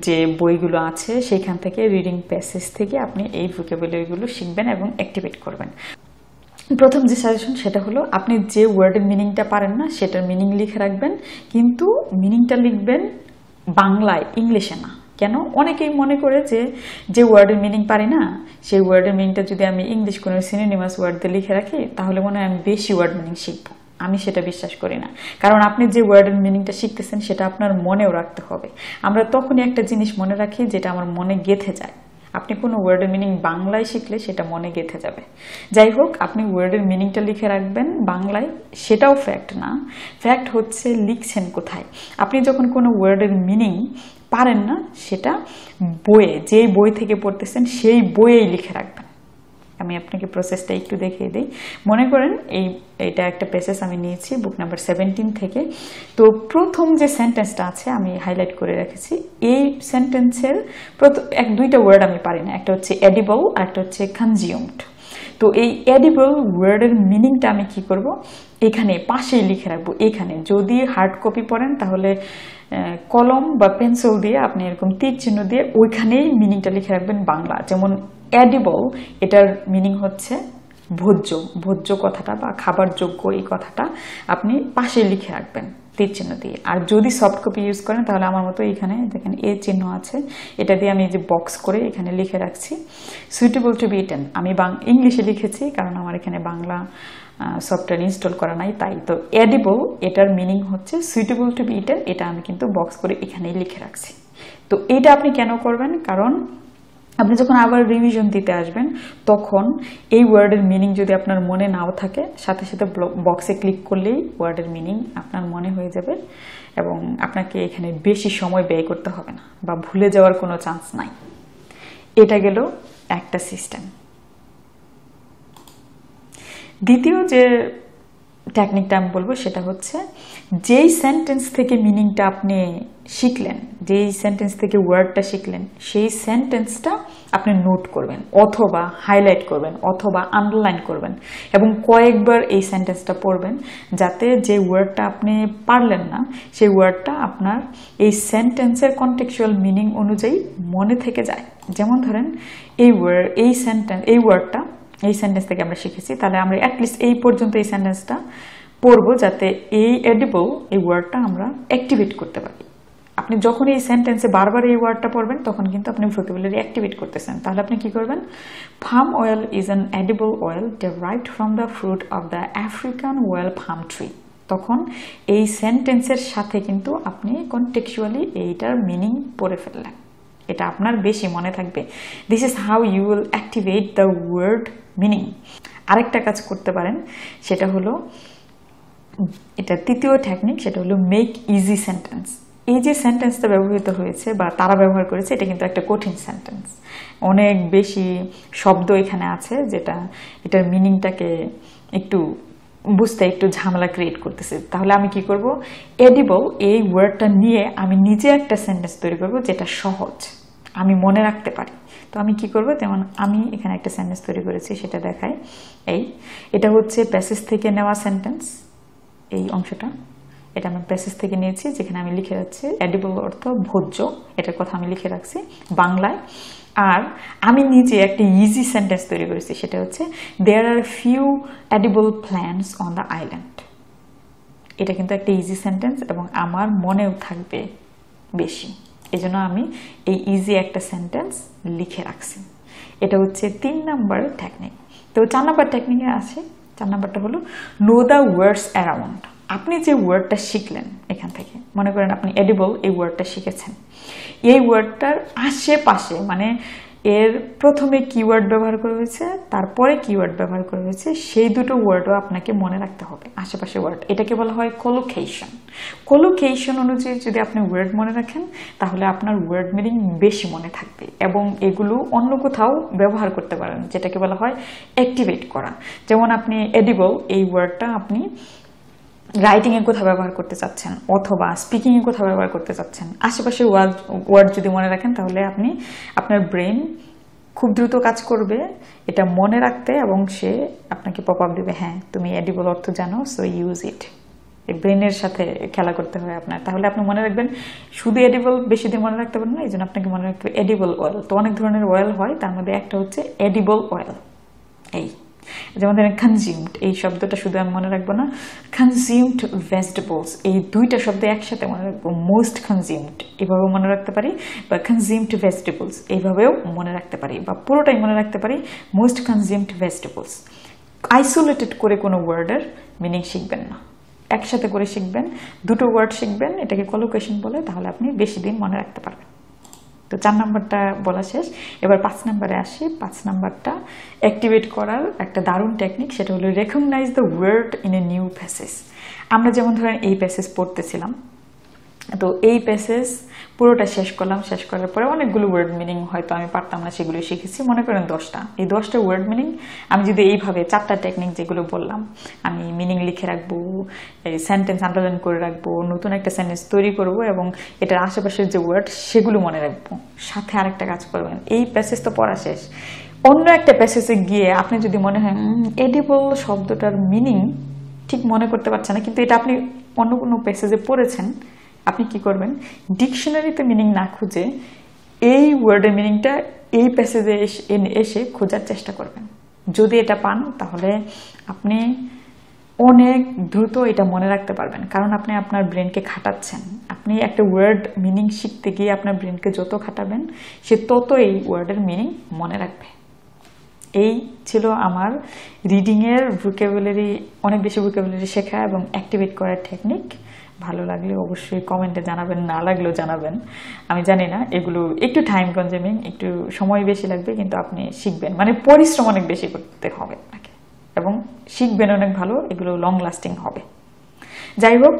যে বইগুলো আছে সেখান থেকে রিডিং প্যাসেজ থেকে আপনি এই ভোকাবুলারিগুলো শিখবেন এবং অ্যাক্টিভেট করবেন প্রথম যে সাজেশন সেটা হলো আপনি যে ওয়ার্ডের মিনিংটা পারেন না সেটার মিনিং লিখে রাখবেন কিন্তু মিনিংটা লিখবেন বাংলায় ইংলিশে না কেন অনেকেই মনে করে যে যে ওয়ার্ডের মিনিং পারি না সেই ওয়ার্ডের মিনিংটা যদি আমি ইংলিশ কোনো সিনেমাস ওয়ার্ড দিয়ে লিখে রাখি তাহলে মনে হয় আমি বেশি ওয়ার্ড মিনিং শিখবো আমি সেটা বিশ্বাস করি না কারণ আপনি যে ওয়ার্ডের মিনিংটা শিখতেছেন সেটা আপনার মনেও রাখতে হবে আমরা তখনই একটা জিনিস মনে রাখি যেটা আমার মনে গেঁথে যায় আপনি কোনো ওয়ার্ডের মিনিং বাংলায় শিখলে সেটা মনে গেঁথে যাবে যাই হোক আপনি ওয়ার্ডের মিনিংটা লিখে রাখবেন বাংলায় সেটাও ফ্যাক্ট না ফ্যাক্ট হচ্ছে লিখছেন কোথায় আপনি যখন কোনো ওয়ার্ডের মিনিং পারেন না সেটা বইয়ে যেই বই থেকে পড়তেছেন সেই বইয়েই লিখে রাখবেন আমি আপনাকে প্রসেসটা একটু দেখিয়ে দিই মনে করেন এই এটা একটা প্যাসেজ আমি নিয়েছি বুক নাম্বার সেভেন্টিন থেকে তো প্রথম যে সেন্টেন্সটা আছে আমি হাইলাইট করে রেখেছি এই সেন্টেন্সের প্রথম এক দুইটা ওয়ার্ড আমি পারি না একটা হচ্ছে অ্যাডিবল আর একটা হচ্ছে কনজিউমড তো এই অ্যাডিবল ওয়ার্ডের মিনিংটা আমি কি করব এখানে পাশেই লিখে রাখবো এখানে যদি হার্ড কপি পড়েন তাহলে কলম বা পেন্সিল দিয়ে আপনি এরকম তীর চিহ্ন দিয়ে ওইখানেই মিনিংটা লিখে রাখবেন বাংলা যেমন অ্যাডিবল এটার মিনিং হচ্ছে ভোজ্য ভোজ্য কথাটা বা খাবার যোগ্য এই কথাটা আপনি পাশে লিখে রাখবেন তীর চিহ্ন দিয়ে আর যদি সফট কপি ইউজ করেন তাহলে আমার মতো এখানে দেখেন এ চিহ্ন আছে এটা দিয়ে আমি যে বক্স করে এখানে লিখে রাখছি সুইটেবল টু বি ইটেন আমি বাং ইংলিশে লিখেছি কারণ আমার এখানে বাংলা সফটওয়্যার ইনস্টল করা নাই তাই তো অ্যাডিবল এটার মিনিং হচ্ছে সুইটেবল টু বি ইটেন এটা আমি কিন্তু বক্স করে এখানেই লিখে রাখছি তো এটা আপনি কেন করবেন কারণ আপনি যখন আবার রিভিশন দিতে আসবেন তখন এই ওয়ার্ডের মিনিং যদি আপনার মনে নাও থাকে সাথে সাথে বক্সে ক্লিক করলেই ওয়ার্ডের মিনিং আপনার মনে হয়ে যাবে এবং আপনাকে এখানে বেশি সময় ব্যয় করতে হবে না বা ভুলে যাওয়ার কোনো চান্স নাই এটা গেল একটা সিস্টেম দ্বিতীয় যে টেকনিকটা আমি বলবো সেটা হচ্ছে যেই সেন্টেন্স থেকে মিনিংটা আপনি শিখলেন যেই সেন্টেন্স থেকে ওয়ার্ডটা শিখলেন সেই সেন্টেন্সটা আপনি নোট করবেন অথবা হাইলাইট করবেন অথবা আন্ডারলাইন করবেন এবং কয়েকবার এই সেন্টেন্সটা পড়বেন যাতে যে ওয়ার্ডটা আপনি পারলেন না সেই ওয়ার্ডটা আপনার এই সেন্টেন্সের কন্টেকচুয়াল মিনিং অনুযায়ী মনে থেকে যায় যেমন ধরেন এই ওয়ার্ড এই সেন্টেন্স এই ওয়ার্ডটা এই সেন্টেন্স থেকে আমরা শিখেছি তাহলে আমরা অ্যাটলিস্ট এই পর্যন্ত এই সেন্টেন্সটা পড়বো যাতে এই এডিবল এই ওয়ার্ডটা আমরা অ্যাক্টিভেট করতে পারি আপনি যখন এই সেন্টেন্সে বারবার এই ওয়ার্ডটা পড়বেন তখন কিন্তু আপনি ভোকেবুলারি অ্যাক্টিভেট করতেছেন তাহলে আপনি কি করবেন palm oil is an edible oil right from the fruit of the African oil palm tree তখন এই সেন্টেন্সের সাথে কিন্তু আপনি কনটেকচুয়ালি এইটার মিনিং পড়ে ফেললেন এটা আপনার বেশি মনে থাকবে this is how you will activate the word meaning আরেকটা কাজ করতে পারেন সেটা হলো এটা তৃতীয় টেকনিক সেটা হলো মেক ইজি সেন্টেন্স এই যে সেন্টেন্সটা ব্যবহৃত হয়েছে বা তারা ব্যবহার করেছে এটা কিন্তু একটা কঠিন সেন্টেন্স অনেক বেশি শব্দ এখানে আছে যেটা এটার মিনিংটাকে একটু বুঝতে একটু ঝামেলা ক্রিয়েট করতেছে তাহলে আমি কি করব এডিবল এই ওয়ার্ডটা নিয়ে আমি নিজে একটা সেন্টেন্স তৈরি করব যেটা সহজ আমি মনে রাখতে পারি তো আমি কি করব তেমন আমি এখানে একটা সেন্টেন্স তৈরি করেছি সেটা দেখাই এই এটা হচ্ছে প্যাসেজ থেকে নেওয়া সেন্টেন্স এই অংশটা এটা আমি প্যাসেজ থেকে নিয়েছি যেখানে আমি লিখে রাখছি অ্যাডিবল অর্থ ভোজ্য এটার কথা আমি লিখে রাখছি বাংলায় আর আমি নিজে একটি ইজি সেন্টেন্স তৈরি করেছি সেটা হচ্ছে there are few edible plants on the island এটা কিন্তু একটা ইজি সেন্টেন্স এবং আমার মনেও থাকবে বেশি এজন্য আমি এই ইজি একটা সেন্টেন্স লিখে রাখছি এটা হচ্ছে তিন নম্বরের টেকনিক তো চার নম্বর টেকনিকে আছে চার নম্বরটা হলো নো দ্য ওয়ার্ডস অ্যারাউন্ড আপনি যে ওয়ার্ডটা শিখলেন এখান থেকে মনে করেন আপনি এডিবল এই ওয়ার্ডটা শিখেছেন এই ওয়ার্ডটার আশেপাশে মানে এর প্রথমে কিওয়ার্ড ব্যবহার করা হয়েছে তারপরে কিওয়ার্ড ব্যবহার করা হয়েছে সেই দুটো ওয়ার্ডও আপনাকে মনে রাখতে হবে আশেপাশে ওয়ার্ড এটাকে বলা হয় কোলোকেশন কোলোকেশন অনুযায়ী যদি আপনি ওয়ার্ড মনে রাখেন তাহলে আপনার ওয়ার্ড মিনিং বেশি মনে থাকবে এবং এগুলো অন্য কোথাও ব্যবহার করতে পারেন যেটাকে বলা হয় অ্যাক্টিভেট করা যেমন আপনি এডিবল এই ওয়ার্ডটা আপনি রাইটিংয়ে কোথাও ব্যবহার করতে চাচ্ছেন অথবা স্পিকিংয়ে কোথাও ব্যবহার করতে চাচ্ছেন আশেপাশের ওয়ার্ড ওয়ার্ড যদি মনে রাখেন তাহলে আপনি আপনার ব্রেন খুব দ্রুত কাজ করবে এটা মনে রাখতে এবং সে আপনাকে পপ আপ দেবে হ্যাঁ তুমি অ্যাডিবল অর্থ জানো সো ইউজ ইট ব্রেনের সাথে খেলা করতে হবে আপনার তাহলে আপনি মনে রাখবেন শুধু এডিবল বেশি দিন মনে রাখতে পারেন না এই জন্য আপনাকে মনে রাখতে হবে এডিবল অয়েল তো অনেক ধরনের অয়েল হয় তার মধ্যে একটা হচ্ছে এডিবল অয়েল এই যেমন ধরেন কনজিউমড এই শব্দটা শুধু আমি মনে রাখবো না কনজিউমড ভেজিটেবলস এই দুইটা শব্দ একসাথে মনে রাখবো মোস্ট কনজিউমড এভাবেও মনে রাখতে পারি বা কনজিউমড ভেজিটেবলস এইভাবেও মনে রাখতে পারি বা পুরোটাই মনে রাখতে পারি মোস্ট কনজিউমড ভেজিটেবলস আইসোলেটেড করে কোনো ওয়ার্ডের মিনিং শিখবেন না একসাথে করে শিখবেন দুটো ওয়ার্ড শিখবেন এটাকে কলোকেশন বলে তাহলে আপনি বেশি দিন মনে রাখতে পারবেন তো চার নাম্বারটা বলা শেষ এবার পাঁচ নাম্বারে আসি পাঁচ নাম্বারটা অ্যাক্টিভেট করার একটা দারুণ টেকনিক সেটা হলো recognise the word in a new passage আমরা যেমন ধরেন এই প্যাসেজ পড়তেছিলাম তো এই প্যাসেজ পুরোটা শেষ করলাম শেষ করার পরে অনেকগুলো ওয়ার্ড মিনিং হয়তো আমি পারতাম না সেগুলো শিখেছি মনে করেন দশটা এই দশটা ওয়ার্ড মিনিং আমি যদি এইভাবে চারটা টেকনিক যেগুলো বললাম আমি মিনিং লিখে রাখবো সেন্টেন্স আন্ডারলাইন করে রাখবো নতুন একটা সেন্টেন্স তৈরি করব এবং এটার আশেপাশের যে ওয়ার্ড সেগুলো মনে রাখবো সাথে আরেকটা কাজ করবেন এই প্যাসেজ তো পড়া শেষ অন্য একটা প্যাসেজে গিয়ে আপনি যদি মনে হয় এডিবল শব্দটার মিনিং ঠিক মনে করতে পারছেন না কিন্তু এটা আপনি অন্য কোনো প্যাসেজে পড়েছেন আপনি কি করবেন ডিকশনারিতে মিনিং না খুঁজে এই ওয়ার্ডের মিনিংটা এই প্যাসেজে এসে খোঁজার চেষ্টা করবেন যদি এটা পান তাহলে আপনি অনেক দ্রুত এটা মনে রাখতে পারবেন কারণ আপনি আপনার ব্রেনকে খাটাচ্ছেন আপনি একটা ওয়ার্ড মিনিং শিখতে গিয়ে আপনার ব্রেনকে যত খাটাবেন সে তত এই ওয়ার্ডের মিনিং মনে রাখবে এই ছিল আমার রিডিংয়ের ভোকেবুলারি অনেক বেশি ভোকেবুলারি শেখা এবং অ্যাক্টিভেট করার টেকনিক ভালো লাগলে অবশ্যই কমেন্টে জানাবেন না লাগলেও জানাবেন আমি জানি না এগুলো একটু টাইম কনজিউমিং একটু সময় বেশি লাগবে কিন্তু আপনি শিখবেন মানে পরিশ্রম অনেক বেশি করতে হবে আপনাকে এবং শিখবেন অনেক ভালো এগুলো লং লাস্টিং হবে যাই হোক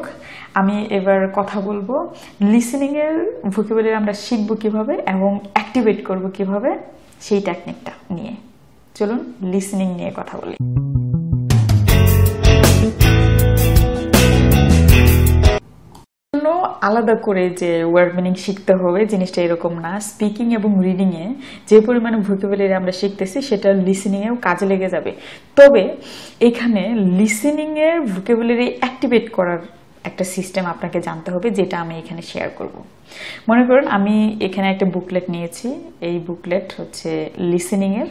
আমি এবার কথা বলবো লিসেনিংয়ের ভোকেবুলারি আমরা শিখব কিভাবে এবং অ্যাক্টিভেট করব কিভাবে সেই টেকনিকটা নিয়ে চলুন লিসেনিং নিয়ে কথা বলি আলাদা করে যে ওয়ার্ড মিনিং শিখতে হবে জিনিসটা এরকম না স্পিকিং এবং রিডিংয়ে যে পরিমাণে ভোকাবুলারি আমরা শিখতেছি সেটা লিসেনিংয়েও কাজে লেগে যাবে তবে এখানে লিসেনিংয়ের ভোকাবুলারি অ্যাক্টিভেট করার একটা সিস্টেম আপনাকে জানতে হবে যেটা আমি এখানে শেয়ার করব মনে করুন আমি এখানে একটা বুকলেট নিয়েছি এই বুকলেট হচ্ছে লিসেনিংয়ের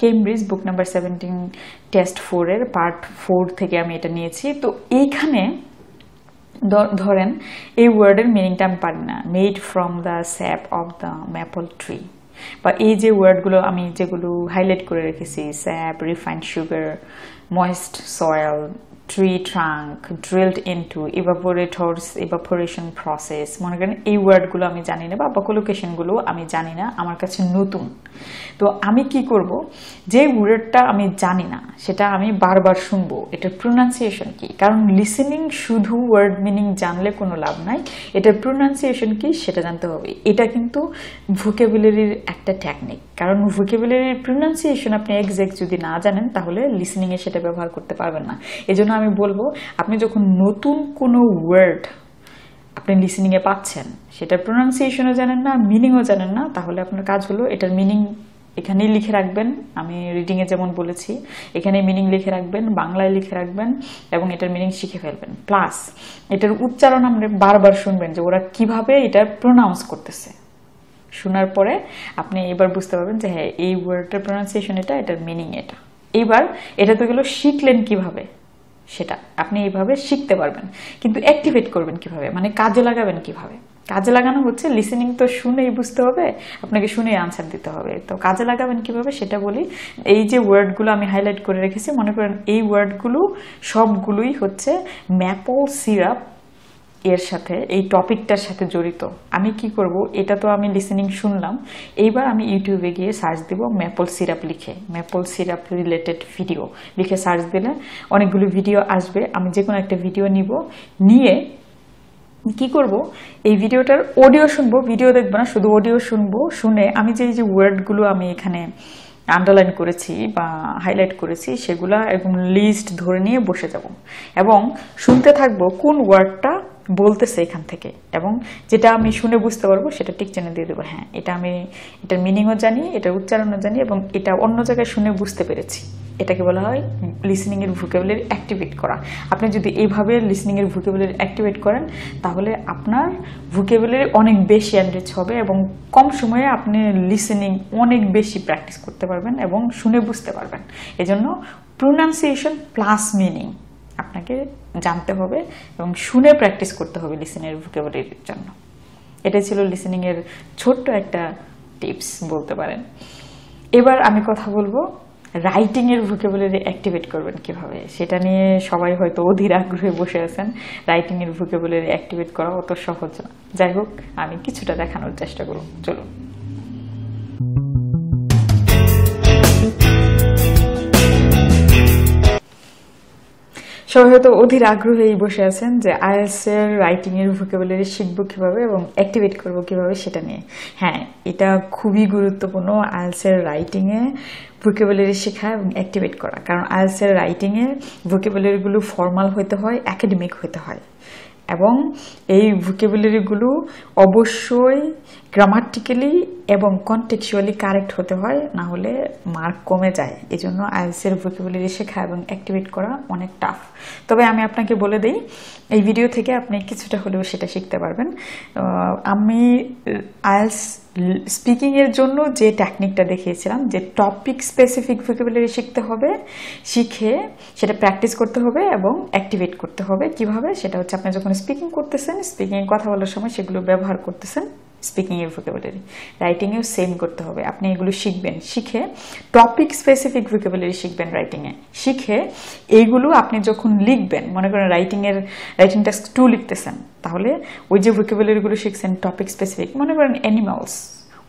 Cambridge book number seventeen test ফোরের পার্ট ফোর থেকে আমি এটা নিয়েছি তো এইখানে ধরেন এই ওয়ার্ডের মিনিংটা আমি পারি না made from the sap of the maple tree বা এই যে ওয়ার্ডগুলো আমি যেগুলো হাইলাইট করে রেখেছি sap refined sugar moist soil tree trunk drilled into evaporators evaporation process মনে করেন এই ওয়ার্ডগুলো আমি জানি না বা বকলোকেশনগুলো আমি জানি না আমার কাছে নতুন তো আমি কি করব যে ওয়ার্ডটা আমি জানি না সেটা আমি বারবার শুনবো এটার প্রোনাউন্সিয়েশন কি কারণ লিসেনিং শুধু ওয়ার্ড মিনিং জানলে কোনো লাভ নাই এটার প্রোনাউন্সিয়েশন কি সেটা জানতে হবে এটা কিন্তু ভোকেবুলারির একটা টেকনিক কারণ ভোকেবুলারির প্রোনাউন্সিয়েশন আপনি এক্স্যাক্ট যদি না জানেন তাহলে লিসেনিংয়ে সেটা ব্যবহার করতে পারবেন না জন্য আমি বলবো আপনি যখন নতুন কোনো ওয়ার্ড আপনি লিসেনিংয়ে পাচ্ছেন সেটার প্রোনাউন্সিয়েশনও জানেন না মিনিংও জানেন না তাহলে আপনার কাজ হলো এটার মিনিং এখানেই লিখে রাখবেন আমি রিডিংয়ে যেমন বলেছি এখানে মিনিং লিখে রাখবেন বাংলায় লিখে রাখবেন এবং এটার মিনিং শিখে ফেলবেন প্লাস এটার উচ্চারণ আপনি বারবার শুনবেন যে ওরা কিভাবে এটার প্রোনাউন্স করতেছে শোনার পরে আপনি এবার বুঝতে পারবেন যে হ্যাঁ এই ওয়ার্ডটার প্রোনাউন্সিয়েশন এটা এটার মিনিং এটা এবার এটা তো গেলো শিখলেন কিভাবে সেটা আপনি এইভাবে শিখতে পারবেন কিন্তু অ্যাক্টিভেট করবেন কিভাবে মানে কাজে লাগাবেন কিভাবে কাজে লাগানো হচ্ছে লিসেনিং তো শুনেই বুঝতে হবে আপনাকে শুনেই আনসার দিতে হবে তো কাজে লাগাবেন কিভাবে সেটা বলি এই যে ওয়ার্ডগুলো আমি হাইলাইট করে রেখেছি মনে করেন এই ওয়ার্ডগুলো সবগুলোই হচ্ছে ম্যাপল সিরাপ এর সাথে এই টপিকটার সাথে জড়িত আমি কি করব এটা তো আমি লিসেনিং শুনলাম এইবার আমি ইউটিউবে গিয়ে সার্চ দিব ম্যাপল সিরাপ লিখে ম্যাপল সিরাপ রিলেটেড ভিডিও লিখে সার্চ দিলে অনেকগুলো ভিডিও আসবে আমি যে কোনো একটা ভিডিও নিব নিয়ে কি করব এই ভিডিওটার অডিও শুনবো ভিডিও দেখবো না শুধু অডিও শুনবো শুনে আমি যে যে ওয়ার্ডগুলো আমি এখানে আন্ডারলাইন করেছি বা হাইলাইট করেছি সেগুলা একদম লিস্ট ধরে নিয়ে বসে যাব এবং শুনতে থাকবো কোন ওয়ার্ডটা বলতেছে এখান থেকে এবং যেটা আমি শুনে বুঝতে পারবো সেটা ঠিক চেনে দিয়ে দেবো হ্যাঁ এটা আমি এটার মিনিংও জানি এটার উচ্চারণও জানি এবং এটা অন্য জায়গায় শুনে বুঝতে পেরেছি এটাকে বলা হয় লিসনিংয়ের ভুকেবলের অ্যাক্টিভেট করা আপনি যদি এইভাবে লিসনিংয়ের ভুকেবলের অ্যাক্টিভেট করেন তাহলে আপনার ভুকেবলের অনেক বেশি অ্যান্ড্রেজ হবে এবং কম সময়ে আপনি লিসনিং অনেক বেশি প্র্যাকটিস করতে পারবেন এবং শুনে বুঝতে পারবেন এজন্য প্রোনাউন্সিয়েশন প্লাস মিনিং আপনাকে জানতে হবে এবং শুনে প্র্যাকটিস করতে হবে লিসেনের ভোকেবলির জন্য এটা ছিল লিসেনিংয়ের ছোট্ট একটা টিপস বলতে পারেন এবার আমি কথা বলবো রাইটিংয়ের ভোকেবলারি অ্যাক্টিভেট করবেন কিভাবে সেটা নিয়ে সবাই হয়তো অধীর আগ্রহে বসে আছেন রাইটিংয়ের ভোকেবলারি অ্যাক্টিভেট করা অত সহজ না যাই হোক আমি কিছুটা দেখানোর চেষ্টা করুন চলুন সবাই হয়তো অধীর আগ্রহেই বসে আছেন যে রাইটিং রাইটিংয়ের ভোকাবুলারি শিখবো কীভাবে এবং অ্যাক্টিভেট করব কিভাবে সেটা নিয়ে হ্যাঁ এটা খুবই গুরুত্বপূর্ণ রাইটিং রাইটিংয়ে ভোকেবুলারি শেখা এবং অ্যাক্টিভেট করা কারণ আইএলসের রাইটিংয়ে ভোকেবুলারিগুলো ফর্মাল হতে হয় অ্যাকাডেমিক হতে হয় এবং এই ভোকেবুলারিগুলো অবশ্যই গ্রামাটিক্যালি এবং কনটেকচুয়ালি কারেক্ট হতে হয় না হলে মার্ক কমে যায় এই জন্য আইএসের ভোকেবুলারি শেখা এবং অ্যাক্টিভেট করা অনেক টাফ তবে আমি আপনাকে বলে দিই এই ভিডিও থেকে আপনি কিছুটা হলেও সেটা শিখতে পারবেন আমি আইএস স্পিকিংয়ের জন্য যে টেকনিকটা দেখিয়েছিলাম যে টপিক স্পেসিফিক ভোকাবুলারি শিখতে হবে শিখে সেটা প্র্যাকটিস করতে হবে এবং অ্যাক্টিভেট করতে হবে কিভাবে সেটা হচ্ছে আপনি যখন স্পিকিং করতেছেন স্পিকিংয়ে কথা বলার সময় সেগুলো ব্যবহার করতেছেন স্পিকিংয়ের রাইটিং রাইটিংয়েও সেম করতে হবে আপনি এগুলো শিখবেন শিখে টপিক স্পেসিফিক ভোকাবুলারি শিখবেন রাইটিংয়ে শিখে এইগুলো আপনি যখন লিখবেন মনে করেন রাইটিংয়ের রাইটিং টাস্ক টু লিখতেছেন তাহলে ওই যে ভোকেবুলারিগুলো শিখছেন টপিক স্পেসিফিক মনে করেন অ্যানিমালস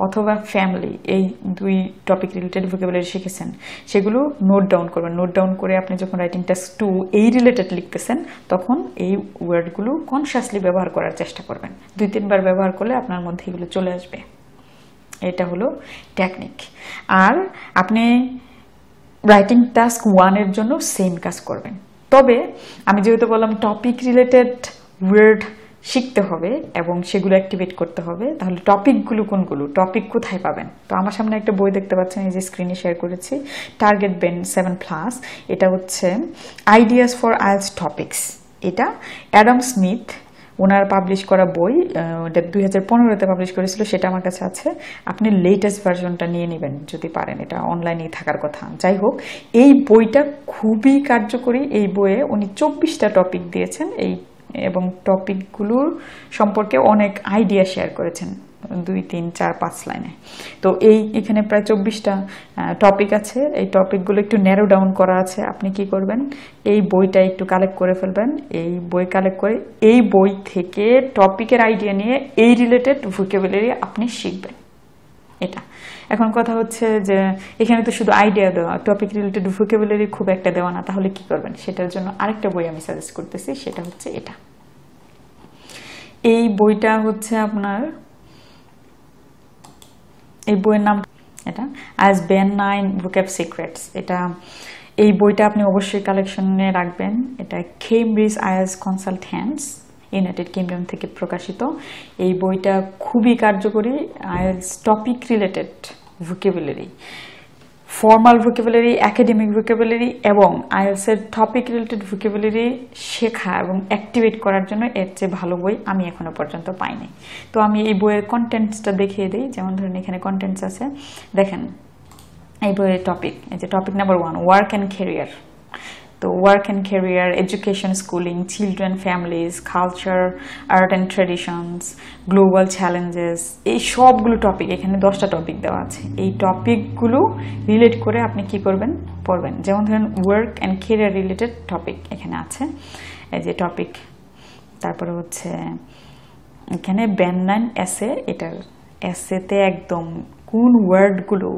অথবা ফ্যামিলি এই দুই টপিক রিলেটেড ভোকাবুলারি শিখেছেন সেগুলো নোট ডাউন করবেন নোট ডাউন করে আপনি যখন রাইটিং টাস্ক টু এই রিলেটেড লিখতেছেন তখন এই ওয়ার্ডগুলো কনসিয়াসলি ব্যবহার করার চেষ্টা করবেন দুই তিনবার ব্যবহার করলে আপনার মধ্যে এগুলো চলে আসবে এটা হলো টেকনিক আর আপনি রাইটিং টাস্ক ওয়ানের জন্য সেম কাজ করবেন তবে আমি যেহেতু বললাম টপিক রিলেটেড ওয়ার্ড শিখতে হবে এবং সেগুলো অ্যাক্টিভেট করতে হবে তাহলে টপিকগুলো কোনগুলো টপিক কোথায় পাবেন তো আমার সামনে একটা বই দেখতে পাচ্ছেন এই যে স্ক্রিনে শেয়ার করেছি টার্গেট বেন সেভেন প্লাস এটা হচ্ছে আইডিয়াস ফর আইলস টপিক্স এটা অ্যাডাম স্মিথ ওনার পাবলিশ করা বই দুই হাজার পনেরোতে পাবলিশ করেছিল সেটা আমার কাছে আছে আপনি লেটেস্ট ভার্সনটা নিয়ে নেবেন যদি পারেন এটা অনলাইনেই থাকার কথা যাই হোক এই বইটা খুবই কার্যকরী এই বইয়ে উনি চব্বিশটা টপিক দিয়েছেন এই এবং টপিকগুলোর সম্পর্কে অনেক আইডিয়া শেয়ার করেছেন দুই তিন চার পাঁচ লাইনে তো এই এখানে প্রায় চব্বিশটা টপিক আছে এই টপিকগুলো একটু ন্যারো ডাউন করা আছে আপনি কি করবেন এই বইটা একটু কালেক্ট করে ফেলবেন এই বই কালেক্ট করে এই বই থেকে টপিকের আইডিয়া নিয়ে এই রিলেটেড ভোকেবুলারি আপনি শিখবেন এটা এখন কথা হচ্ছে যে এখানে তো শুধু আইডিয়া দেওয়া টপিক রিলেটেড ভোকেবুলারি খুব একটা দেওয়া না তাহলে কি করবেন সেটার জন্য আরেকটা বই আমি সাজেস্ট করতেছি সেটা হচ্ছে এটা এই বইটা হচ্ছে আপনার এই বইয়ের নাম এটা আজ বেন নাইন ভোকেব সিক্রেটস এটা এই বইটা আপনি অবশ্যই কালেকশনে রাখবেন এটা খেমব্রিজ আয়াস কনসালট্যান্টস ইউনাইটেড কিংডম থেকে প্রকাশিত এই বইটা খুবই কার্যকরী IELTS topic related vocabulary formal vocabulary academic vocabulary এবং আইএলসের টপিক রিলেটেড ভোকেবুলারি শেখা এবং অ্যাক্টিভেট করার জন্য এর চেয়ে ভালো বই আমি এখনও পর্যন্ত পাইনি তো আমি এই বইয়ের কন্টেন্টসটা দেখিয়ে দিই যেমন ধরুন এখানে কন্টেন্টস আছে দেখেন এই বইয়ের টপিক এই যে topic number one work and career তো work and career education schooling children families culture art and traditions global challenges এই সবগুলো টপিক এখানে দশটা টপিক দেওয়া আছে এই টপিকগুলো রিলেট করে আপনি কি করবেন পড়বেন যেমন ধরেন work and career related topic এখানে আছে এই যে টপিক তারপরে হচ্ছে এখানে ব্যান্ড নাইন এসে এটার এসেতে একদম কোন ওয়ার্ডগুলো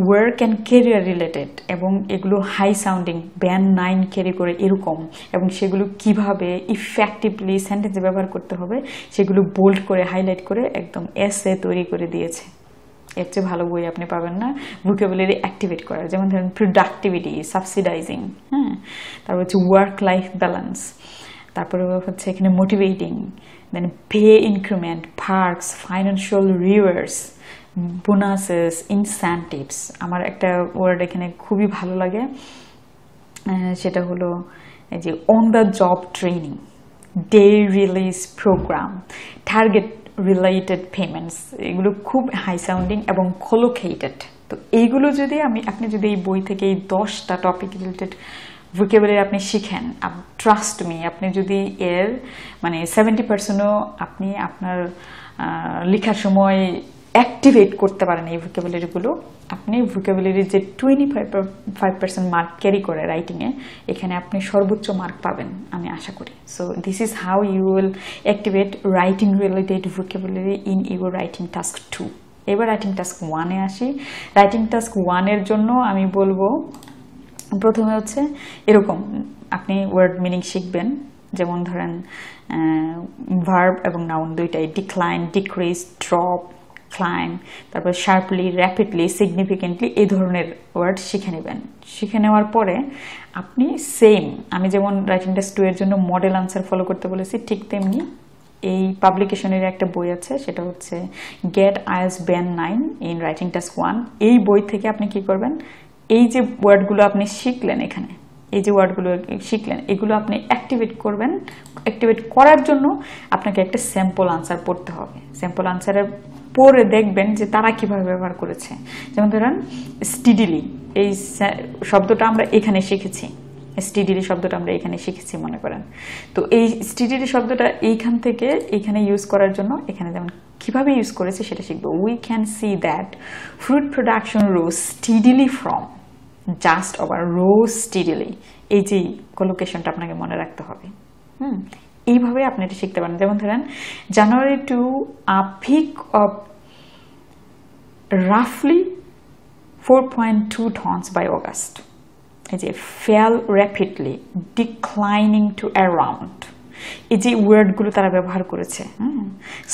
ওয়ার্ক অ্যান্ড কেরিয়ার রিলেটেড এবং এগুলো high sounding band nine carry করে এরকম এবং সেগুলো কিভাবে ইফেক্টিভলি সেন্টেন্সে ব্যবহার করতে হবে সেগুলো বোল্ড করে হাইলাইট করে একদম এসে তৈরি করে দিয়েছে এর চেয়ে ভালো বই আপনি পাবেন না ভোকেবুলারি অ্যাক্টিভেট করার যেমন ধরেন প্রোডাক্টিভিটি সাবসিডাইজিং হ্যাঁ তারপর হচ্ছে ওয়ার্ক লাইফ ব্যালেন্স তারপরে হচ্ছে এখানে motivating then pay increment perks financial rewards bonuses incentives আমার একটা ওয়ার্ড এখানে খুবই ভালো লাগে সেটা হলো এই যে on the job training day release programme target related payments এগুলো খুব হাই সাউন্ডিং এবং কলোকেটেড তো এইগুলো যদি আমি আপনি যদি এই বই থেকে এই দশটা টপিক রিলেটেড ভোকেবুলারি আপনি শিখেন ট্রাস্ট মি আপনি যদি এর মানে সেভেন্টি পার্সেন্টও আপনি আপনার লেখার সময় অ্যাক্টিভেট করতে পারেন এই ভোকাবুলারিগুলো আপনি ভোকাবুলারি যে twenty five percent mark carry করে রাইটিংয়ে এখানে আপনি সর্বোচ্চ মার্ক পাবেন আমি আশা করি so this is how you will activate writing related vocabulary in your writing task two এবার রাইটিং টাস্ক ওয়ানে আসি রাইটিং টাস্ক ওয়ানের জন্য আমি বলবো প্রথমে হচ্ছে এরকম আপনি ওয়ার্ড মিনিং শিখবেন যেমন ধরেন ভার্ব এবং নাউন দুইটাই ডিক্লাইন ডিক্রিজ ড্রপ ক্লাইম তারপর শার্পলি র্যাপিডলি সিগনিফিকেন্টলি এই ধরনের ওয়ার্ড শিখে নেবেন শিখে নেওয়ার পরে আপনি সেম আমি যেমন রাইটিং টেস্ট টু এর জন্য মডেল আনসার ফলো করতে বলেছি ঠিক তেমনি এই পাবলিকেশনের একটা বই আছে সেটা হচ্ছে গেট আয়স band nine in writing task one এই বই থেকে আপনি কি করবেন এই যে ওয়ার্ডগুলো আপনি শিখলেন এখানে এই যে ওয়ার্ডগুলো শিখলেন এগুলো আপনি অ্যাক্টিভেট করবেন অ্যাক্টিভেট করার জন্য আপনাকে একটা স্যাম্পল আনসার পড়তে হবে স্যাম্পল আনসারের পরে দেখবেন যে তারা কিভাবে ব্যবহার করেছে যেমন ধরেন স্টিডিলি এই শব্দটা আমরা এখানে শিখেছি স্টিডিলি শব্দটা আমরা এখানে শিখেছি মনে করেন তো এই স্টিডিলি শব্দটা এইখান থেকে এখানে ইউজ করার জন্য এখানে যেমন কীভাবে ইউজ করেছে সেটা শিখবো we can see that fruit production rose steadily from just over rose steadily এই যে কোলোকেশনটা আপনাকে মনে রাখতে হবে হুম এইভাবে আপনি এটা শিখতে পারেন যেমন ধরেন জানুয়ারি টু আফিক অফ রাফলি four point two tons by August এই যে fell rapidly declining to around এই যে ওয়ার্ডগুলো তারা ব্যবহার করেছে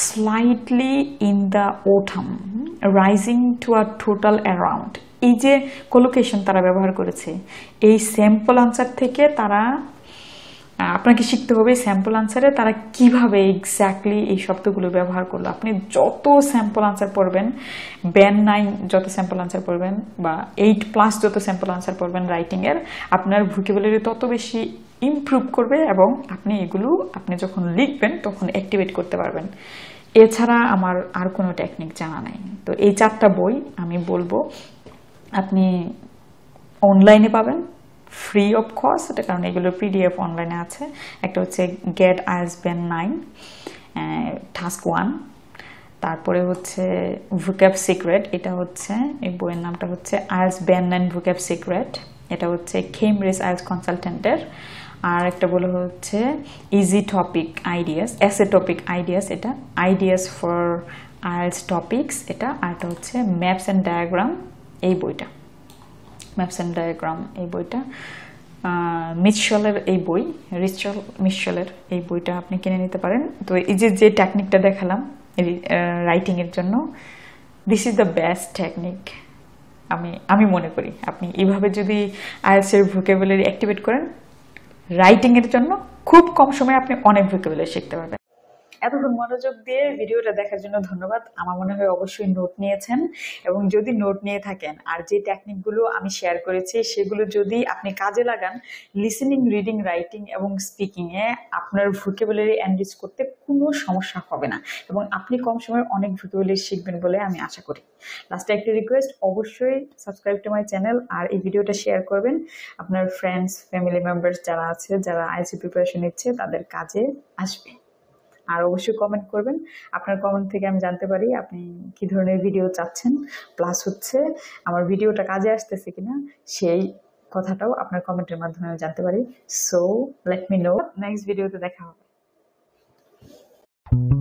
slightly in the autumn rising to আর টোটাল অ্যারাউন্ড এই যে কোলোকেশন তারা ব্যবহার করেছে এই স্যাম্পল আনসার থেকে তারা আপনাকে শিখতে হবে স্যাম্পল আনসারে তারা কিভাবে এক্স্যাক্টলি এই শব্দগুলো ব্যবহার করলো আপনি যত স্যাম্পল আনসার পড়বেন ব্যান নাইন যত স্যাম্পল আনসার পড়বেন বা এইট প্লাস যত স্যাম্পল আনসার পড়বেন রাইটিংয়ের আপনার ভোকেবুলারি তত বেশি ইমপ্রুভ করবে এবং আপনি এগুলো আপনি যখন লিখবেন তখন অ্যাক্টিভেট করতে পারবেন এছাড়া আমার আর কোনো টেকনিক জানা নাই তো এই চারটা বই আমি বলবো আপনি অনলাইনে পাবেন ফ্রি অফ কস্ট এটা কারণ এগুলো পিডিএফ অনলাইনে আছে একটা হচ্ছে get band nine task one তারপরে হচ্ছে ভুক্যাপ সিক্রেট এটা হচ্ছে এই বইয়ের নামটা হচ্ছে আইস ব্যান নাইন ভুক্যাপ সিক্রেট এটা হচ্ছে খেম রেস কনসালটেন্টের আর একটা বলে হচ্ছে easy topic ideas essay topic ideas এটা আইডিয়াস ফর আইস টপিকস এটা আরটা হচ্ছে ম্যাপস অ্যান্ড ডায়াগ্রাম এই বইটা ম্যাপস অ্যান্ড ডায়াগ্রাম এই বইটা মিশলের এই বই রিচল মিশলের এই বইটা আপনি কিনে নিতে পারেন তো এই যে যে টেকনিকটা দেখালাম রাইটিংয়ের জন্য this is the best technique আমি আমি মনে করি আপনি এইভাবে যদি আইএসের ভোকেবুলারি অ্যাক্টিভেট করেন রাইটিংয়ের জন্য খুব কম সময়ে আপনি অনেক ভোকেবুলারি শিখতে পারবেন এতক্ষণ মনোযোগ দিয়ে ভিডিওটা দেখার জন্য ধন্যবাদ আমার মনে হয় অবশ্যই নোট নিয়েছেন এবং যদি নোট নিয়ে থাকেন আর যে টেকনিকগুলো আমি শেয়ার করেছি সেগুলো যদি আপনি কাজে লাগান লিসেনিং রিডিং রাইটিং এবং স্পিকিংয়ে আপনার ভোকেবুলারি এনরিচ করতে কোনো সমস্যা হবে না এবং আপনি কম সময়ে অনেক ভোকেবুলারি শিখবেন বলে আমি আশা করি লাস্টে একটা রিকোয়েস্ট অবশ্যই সাবস্ক্রাইব টু মাই চ্যানেল আর এই ভিডিওটা শেয়ার করবেন আপনার ফ্রেন্ডস ফ্যামিলি মেম্বার্স যারা আছে যারা আইসি প্রিপারেশন নিচ্ছে তাদের কাজে আসবে আর অবশ্যই কমেন্ট করবেন আপনার কমেন্ট থেকে আমি জানতে পারি আপনি কি ধরনের ভিডিও চাচ্ছেন প্লাস হচ্ছে আমার ভিডিওটা কাজে আসতেছে কিনা সেই কথাটাও আপনার কমেন্টের মাধ্যমে আমি জানতে পারি so let me know next ভিডিওতে দেখা হবে